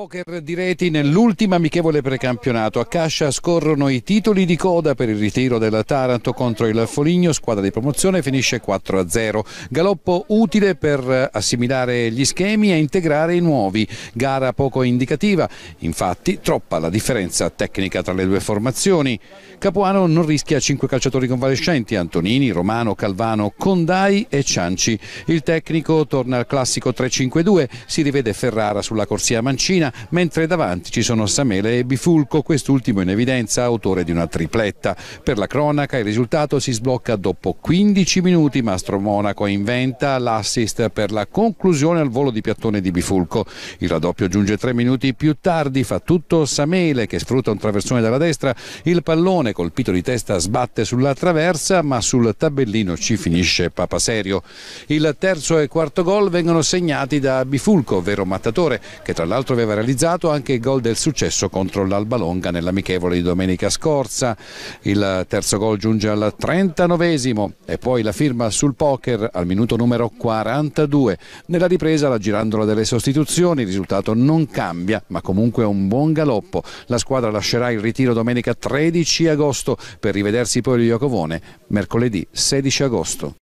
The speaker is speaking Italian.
Poker di reti nell'ultima amichevole precampionato. A Cascia scorrono i titoli di coda per il ritiro della Taranto contro il Foligno, squadra di promozione finisce 4-0. Galoppo utile per assimilare gli schemi e integrare i nuovi. Gara poco indicativa, infatti troppa la differenza tecnica tra le due formazioni. Capuano non rischia 5 calciatori convalescenti, Antonini, Romano, Calvano, Condai e Cianci. Il tecnico torna al classico 3-5-2, si rivede Ferrara sulla corsia Mancina mentre davanti ci sono Samele e Bifulco, quest'ultimo in evidenza autore di una tripletta. Per la cronaca il risultato si sblocca dopo 15 minuti, Mastro Monaco inventa l'assist per la conclusione al volo di piattone di Bifulco. Il raddoppio giunge 3 minuti più tardi, fa tutto Samele che sfrutta un traversone dalla destra, il pallone colpito di testa sbatte sulla traversa ma sul tabellino ci finisce Papa Serio. Il terzo e quarto gol vengono segnati da Bifulco, vero mattatore, che tra l'altro aveva realizzato anche il gol del successo contro l'Alba Longa nell'amichevole di domenica scorsa. Il terzo gol giunge al 39esimo e poi la firma sul poker al minuto numero 42. Nella ripresa la girandola delle sostituzioni, il risultato non cambia ma comunque un buon galoppo. La squadra lascerà il ritiro domenica 13 agosto per rivedersi poi il Iacovone mercoledì 16 agosto.